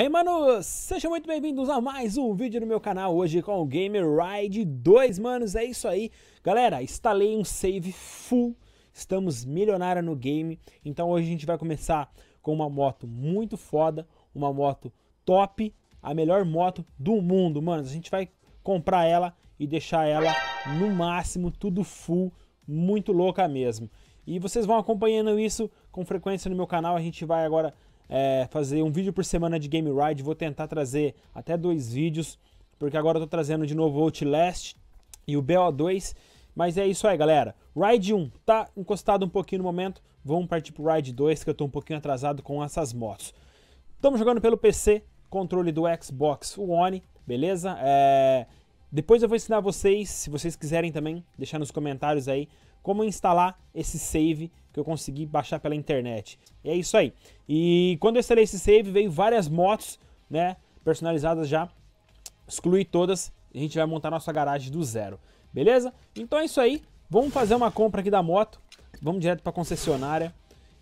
aí, manos? Sejam muito bem-vindos a mais um vídeo no meu canal hoje com o Gamer Ride 2, manos. É isso aí. Galera, instalei um save full. Estamos milionária no game. Então hoje a gente vai começar com uma moto muito foda, uma moto top, a melhor moto do mundo, manos. A gente vai comprar ela e deixar ela no máximo, tudo full, muito louca mesmo. E vocês vão acompanhando isso com frequência no meu canal. A gente vai agora é, fazer um vídeo por semana de Game Ride, vou tentar trazer até dois vídeos, porque agora eu tô trazendo de novo Outlast e o BO2. Mas é isso aí, galera. Ride 1 tá encostado um pouquinho no momento, vamos partir pro Ride 2, que eu tô um pouquinho atrasado com essas motos. Estamos jogando pelo PC, controle do Xbox One, beleza? É... Depois eu vou ensinar vocês, se vocês quiserem também, deixar nos comentários aí como instalar esse save que eu consegui baixar pela internet. E é isso aí. E quando eu instalei esse save, veio várias motos, né, personalizadas já. Excluí todas a gente vai montar nossa garagem do zero. Beleza? Então é isso aí. Vamos fazer uma compra aqui da moto. Vamos direto para concessionária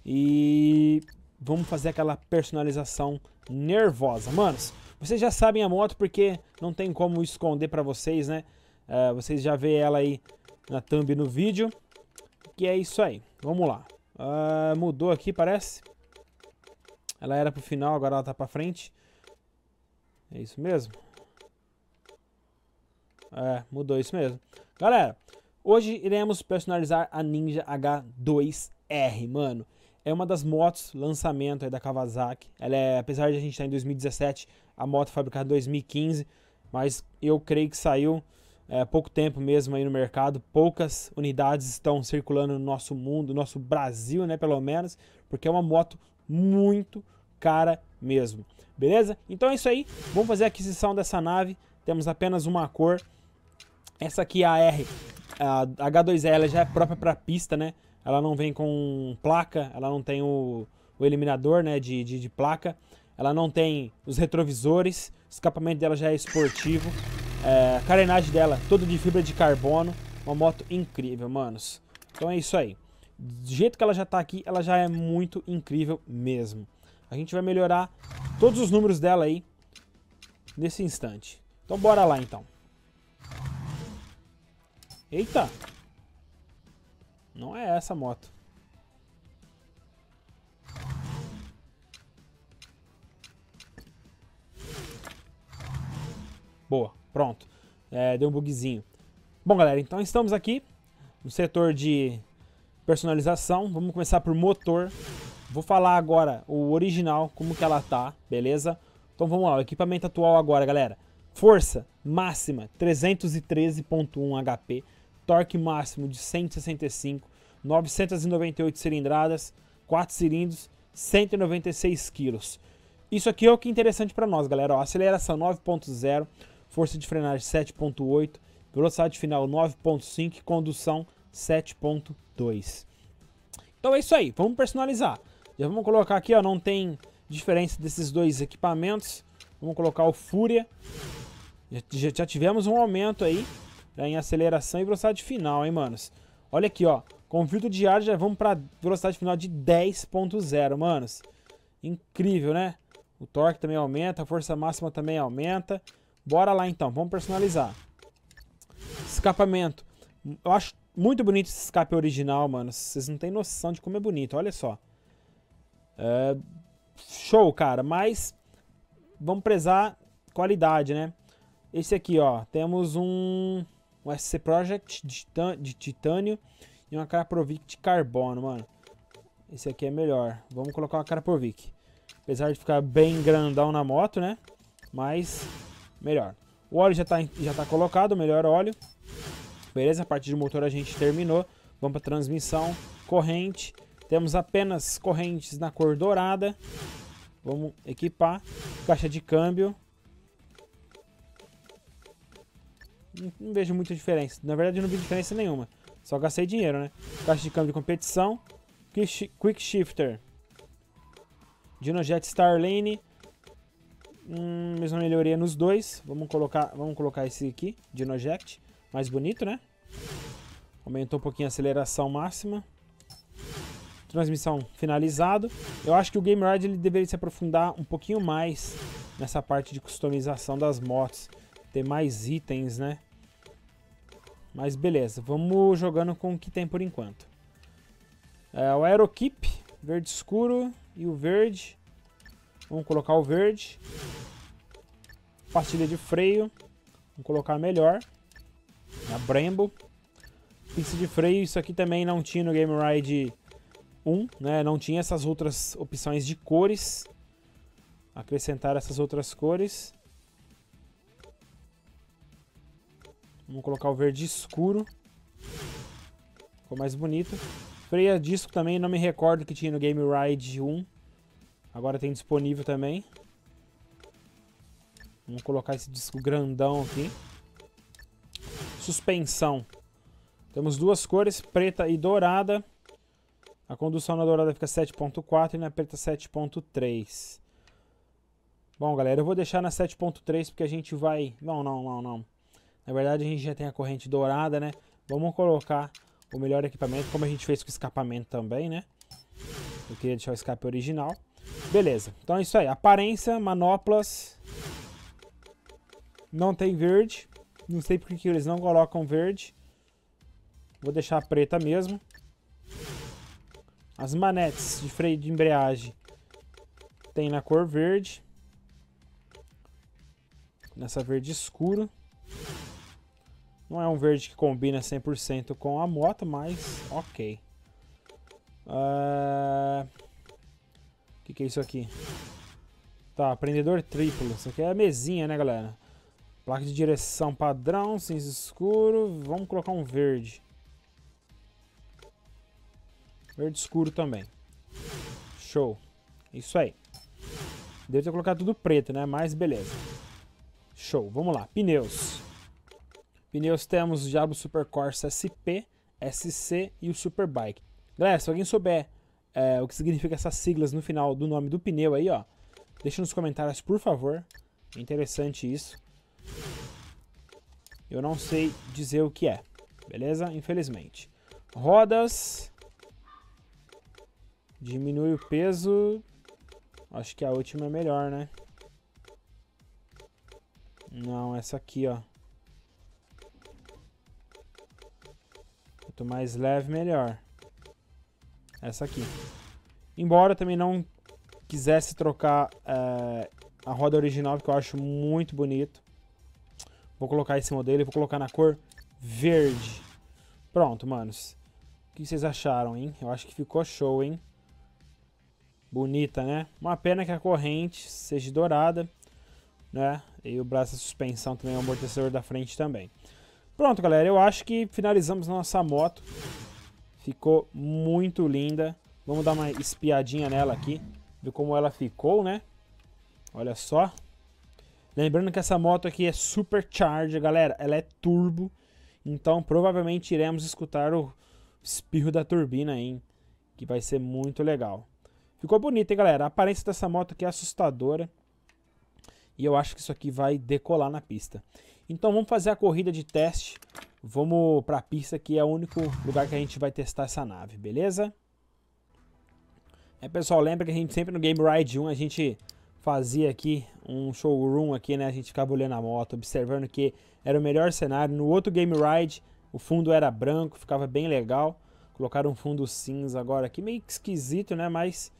e vamos fazer aquela personalização nervosa. Manos, vocês já sabem a moto porque não tem como esconder para vocês, né? Uh, vocês já vê ela aí na thumb no vídeo que é isso aí. Vamos lá. Uh, mudou aqui, parece. Ela era pro final, agora ela tá pra frente. É isso mesmo? É, mudou isso mesmo. Galera, hoje iremos personalizar a Ninja H2R, mano. É uma das motos lançamento aí da Kawasaki. Ela é, apesar de a gente estar tá em 2017, a moto fabricada em 2015, mas eu creio que saiu é, pouco tempo mesmo aí no mercado, poucas unidades estão circulando no nosso mundo, no nosso Brasil, né, pelo menos, porque é uma moto muito cara mesmo. Beleza? Então é isso aí. Vamos fazer a aquisição dessa nave. Temos apenas uma cor. Essa aqui é a R, a H2E, ela já é própria para pista, né? Ela não vem com placa, ela não tem o, o eliminador, né, de, de, de placa. Ela não tem os retrovisores, o escapamento dela já é esportivo. É, a carenagem dela, toda de fibra de carbono. Uma moto incrível, manos. Então é isso aí. Do jeito que ela já tá aqui, ela já é muito incrível mesmo. A gente vai melhorar todos os números dela aí nesse instante. Então bora lá então. Eita! Não é essa moto. Boa, pronto. É, deu um bugzinho. Bom, galera, então estamos aqui no setor de personalização. Vamos começar por motor. Vou falar agora o original, como que ela tá, beleza? Então vamos lá, o equipamento atual agora, galera. Força máxima 313.1 HP, torque máximo de 165, 998 cilindradas, 4 cilindros, 196 kg. Isso aqui é o que é interessante para nós, galera. Ó, aceleração 9.0, força de frenagem 7.8, velocidade final 9.5 condução 7.2. Então é isso aí, vamos personalizar. Já vamos colocar aqui, ó, não tem diferença desses dois equipamentos. Vamos colocar o Fúria. Já, já tivemos um aumento aí né, em aceleração e velocidade final, hein, manos? Olha aqui, ó. Com o filtro de ar já vamos para velocidade final de 10.0, manos. Incrível, né? O torque também aumenta, a força máxima também aumenta. Bora lá então, vamos personalizar. Escapamento. Eu acho muito bonito esse escape original, mano. Vocês não têm noção de como é bonito, olha só. É... Show, cara, mas vamos prezar qualidade, né? Esse aqui, ó, temos um, um SC Project de, titan... de titânio e uma Karaprovic de carbono, mano. Esse aqui é melhor. Vamos colocar uma Karaprovic. Apesar de ficar bem grandão na moto, né? Mas melhor. O óleo já está já tá colocado, melhor óleo. Beleza, a parte de motor a gente terminou. Vamos para transmissão, corrente. Temos apenas correntes na cor dourada. Vamos equipar. Caixa de câmbio. Não, não vejo muita diferença. Na verdade, não vi diferença nenhuma. Só gastei dinheiro, né? Caixa de câmbio de competição. Quick Shifter. Dinojet Starlane. Hum, mesma melhoria nos dois. Vamos colocar, vamos colocar esse aqui, Dinoject. Mais bonito, né? Aumentou um pouquinho a aceleração máxima. Transmissão finalizado. Eu acho que o Game Ride ele deveria se aprofundar um pouquinho mais nessa parte de customização das motos. Ter mais itens, né? Mas beleza, vamos jogando com o que tem por enquanto. É, o Aerokeep, verde escuro e o verde. Vamos colocar o verde. Pastilha de freio. Vamos colocar melhor. Na Brembo. Pix de freio, isso aqui também não tinha no Game Ride 1, né? Não tinha essas outras opções de cores. Acrescentar essas outras cores. Vamos colocar o verde escuro. Ficou mais bonito. Freia disco também, não me recordo que tinha no Game Ride 1. Agora tem disponível também. Vamos colocar esse disco grandão aqui. Suspensão. Temos duas cores, preta e dourada. A condução na dourada fica 7.4 e na preta 7.3. Bom, galera, eu vou deixar na 7.3 porque a gente vai... Não, não, não, não. Na verdade, a gente já tem a corrente dourada, né? Vamos colocar o melhor equipamento, como a gente fez com o escapamento também, né? Eu queria deixar o escape original. Beleza. Então é isso aí. Aparência, manoplas. Não tem verde. Não sei porque que eles não colocam verde. Vou deixar preta mesmo. As manetes de freio de embreagem tem na cor verde. Nessa verde escuro. Não é um verde que combina 100% com a moto, mas ok. Uh que, que é isso aqui? Tá, prendedor triplo. Isso aqui é a mesinha, né, galera? Placa de direção padrão, cinza escuro. Vamos colocar um verde. Verde escuro também. Show. Isso aí. Deve ter colocado tudo preto, né? Mas beleza. Show. Vamos lá. Pneus. Pneus temos o Diablo Super Corsa SP, SC e o Superbike. Galera, se alguém souber é, o que significa essas siglas no final do nome do pneu aí, ó. Deixa nos comentários, por favor. Interessante isso. Eu não sei dizer o que é, beleza? Infelizmente. Rodas. Diminui o peso. Acho que a última é melhor, né? Não, essa aqui, ó. Quanto mais leve, melhor. Essa aqui. Embora eu também não quisesse trocar é, a roda original, porque eu acho muito bonito. Vou colocar esse modelo e vou colocar na cor verde. Pronto, manos. O que vocês acharam, hein? Eu acho que ficou show, hein? Bonita, né? Uma pena que a corrente seja dourada, né? E o braço da suspensão também, o é amortecedor da frente também. Pronto, galera. Eu acho que finalizamos nossa moto. Ficou muito linda. Vamos dar uma espiadinha nela aqui. Ver como ela ficou, né? Olha só. Lembrando que essa moto aqui é supercharger, galera. Ela é turbo. Então, provavelmente iremos escutar o espirro da turbina, hein? Que vai ser muito legal. Ficou bonita, hein, galera? A aparência dessa moto aqui é assustadora. E eu acho que isso aqui vai decolar na pista. Então, vamos fazer a corrida de teste Vamos para a pista que é o único lugar que a gente vai testar essa nave, beleza? É, pessoal, lembra que a gente sempre no Game Ride 1 a gente fazia aqui um showroom aqui, né? A gente ficava olhando a moto, observando que era o melhor cenário. No outro Game Ride, o fundo era branco, ficava bem legal. Colocaram um fundo cinza agora aqui, meio esquisito, né? Mas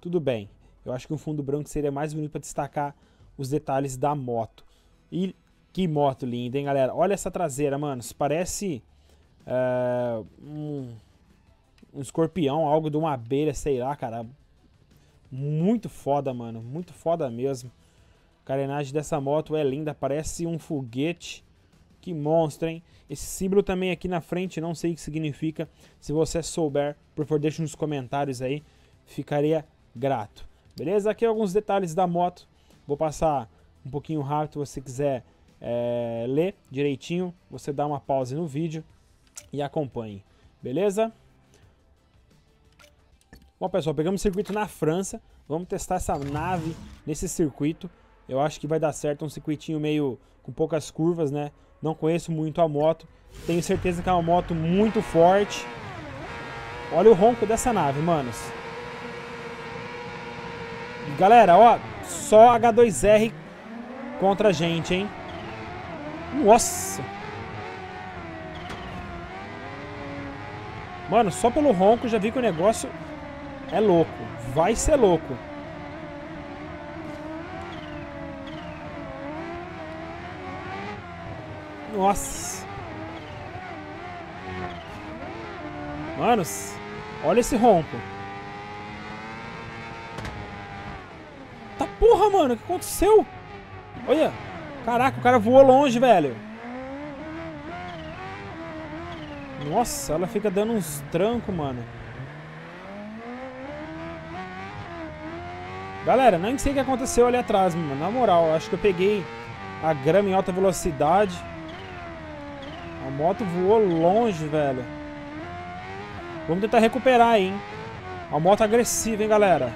tudo bem. Eu acho que um fundo branco seria mais bonito para destacar os detalhes da moto. E que moto linda, hein, galera? Olha essa traseira, mano. Parece uh, um, um, escorpião, algo de uma abelha, sei lá, cara. Muito foda, mano. Muito foda mesmo. A carenagem dessa moto é linda, parece um foguete. Que monstro, hein? Esse símbolo também aqui na frente, não sei o que significa. Se você souber, por favor, deixe nos comentários aí. Ficaria grato. Beleza? Aqui alguns detalhes da moto. Vou passar um pouquinho rápido, se você quiser é, direitinho, você dá uma pause no vídeo e acompanhe, beleza? Bom pessoal, pegamos o circuito na França, vamos testar essa nave nesse circuito, eu acho que vai dar certo, um circuitinho meio com poucas curvas, né? Não conheço muito a moto, tenho certeza que é uma moto muito forte. Olha o ronco dessa nave, manos. Galera, ó, só H2R contra a gente, hein? Nossa! Mano, só pelo ronco já vi que o negócio é louco. Vai ser louco. Nossa. Manos, olha esse ronco. Tá porra, mano, o que aconteceu? Olha. Caraca, o cara voou longe, velho. Nossa, ela fica dando uns trancos, mano. Galera, nem sei o que aconteceu ali atrás, mano. Na moral, acho que eu peguei a grama em alta velocidade. A moto voou longe, velho. Vamos tentar recuperar, hein. Uma moto é agressiva, hein, galera.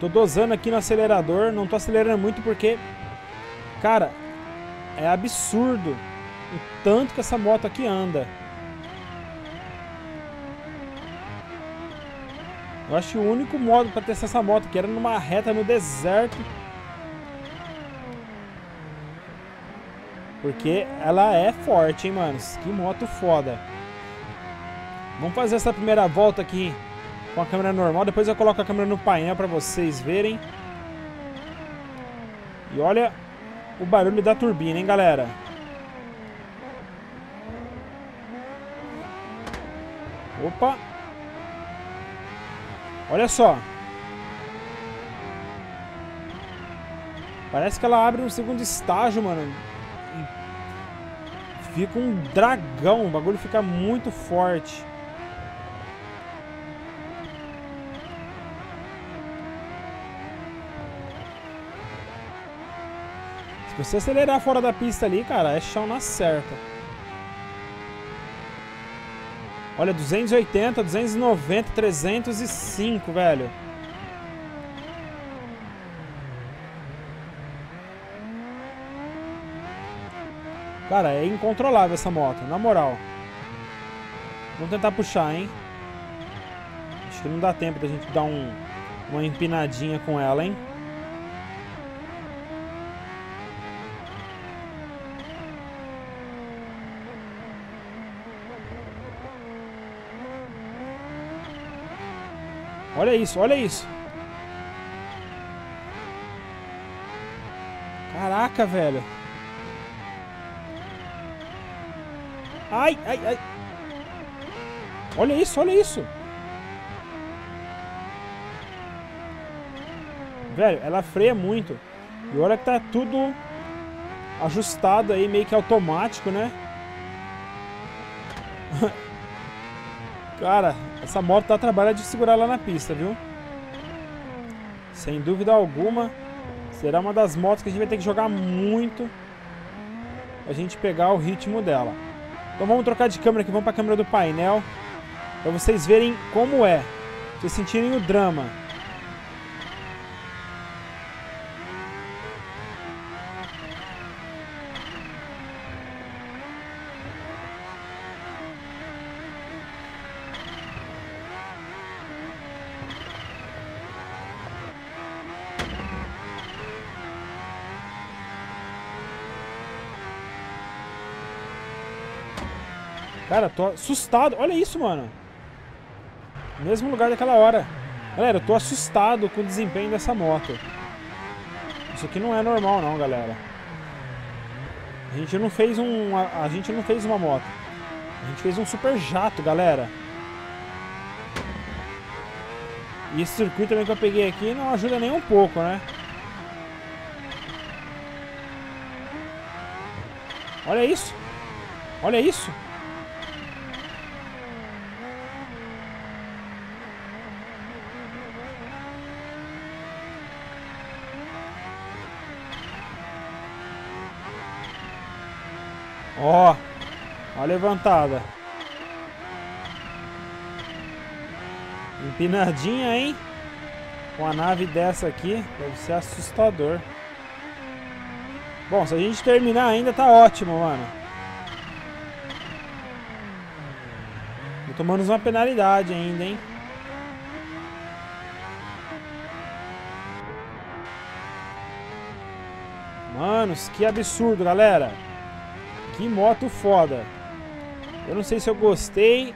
Tô dosando aqui no acelerador. Não tô acelerando muito porque... Cara, é absurdo o tanto que essa moto aqui anda. Eu acho que o único modo para testar essa moto que era numa reta no deserto. Porque ela é forte, hein, mano? Que moto foda. Vamos fazer essa primeira volta aqui com a câmera normal. Depois eu coloco a câmera no painel para vocês verem. E olha o barulho da turbina, hein, galera? Opa! Olha só! Parece que ela abre um segundo estágio, mano. fica um dragão. O bagulho fica muito forte. Se você acelerar fora da pista ali, cara, é chão na certa. Olha, 280, 290, 305, velho. Cara, é incontrolável essa moto, na moral. Vamos tentar puxar, hein? Acho que não dá tempo da gente dar um, uma empinadinha com ela, hein? Olha isso, olha isso. Caraca, velho. Ai, ai, ai. Olha isso, olha isso. Velho, ela freia muito. E olha que tá tudo ajustado aí, meio que automático, né? Cara, essa moto dá trabalho de segurar lá na pista, viu? Sem dúvida alguma, será uma das motos que a gente vai ter que jogar muito a gente pegar o ritmo dela. Então vamos trocar de câmera aqui, vamos para a câmera do painel, para vocês verem como é, pra vocês sentirem o drama. Cara, tô assustado. Olha isso, mano. Mesmo lugar daquela hora. Galera, eu tô assustado com o desempenho dessa moto. Isso aqui não é normal não, galera. A gente não fez um... A, a gente não fez uma moto. A gente fez um super jato, galera. E esse circuito também que eu peguei aqui não ajuda nem um pouco, né? Olha isso! Olha isso! Ó, ó a levantada. Empinadinha, hein? com a nave dessa aqui deve ser assustador. Bom, se a gente terminar ainda tá ótimo, mano. Tô tomando uma penalidade ainda, hein? Manos, que absurdo, galera. Que moto foda. Eu não sei se eu gostei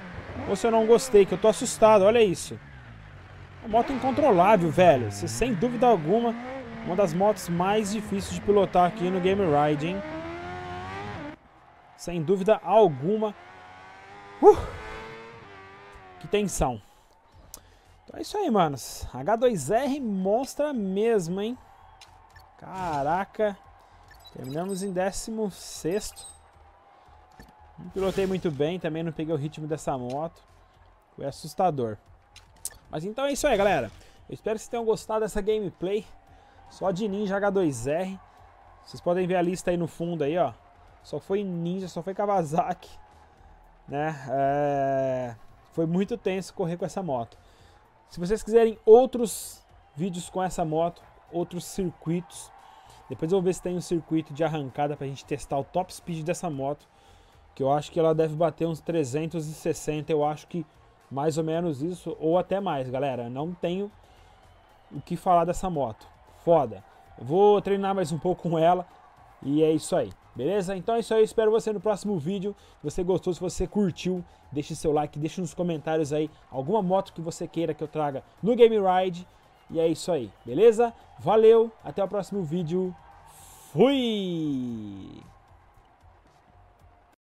ou se eu não gostei, que eu tô assustado, olha isso. Uma moto incontrolável, velho. Isso, sem dúvida alguma, uma das motos mais difíceis de pilotar aqui no Game Ride, hein? Sem dúvida alguma. Uh! Que tensão. Então é isso aí, manos. H2R monstra mesmo, hein? Caraca. Terminamos em 16º. Não pilotei muito bem, também não peguei o ritmo dessa moto. Foi assustador. Mas então é isso aí, galera. Eu espero que vocês tenham gostado dessa gameplay. Só de Ninja H2R. Vocês podem ver a lista aí no fundo aí, ó. Só foi Ninja, só foi Kawasaki. Né? É... Foi muito tenso correr com essa moto. Se vocês quiserem outros vídeos com essa moto, outros circuitos, depois eu vou ver se tem um circuito de arrancada pra gente testar o top speed dessa moto que eu acho que ela deve bater uns 360, eu acho que mais ou menos isso, ou até mais, galera. Não tenho o que falar dessa moto. Foda. vou treinar mais um pouco com ela e é isso aí. Beleza? Então é isso aí, espero você no próximo vídeo. Se você gostou, se você curtiu, deixe seu like, deixe nos comentários aí alguma moto que você queira que eu traga no Game Ride. E é isso aí, beleza? Valeu, até o próximo vídeo. Fui!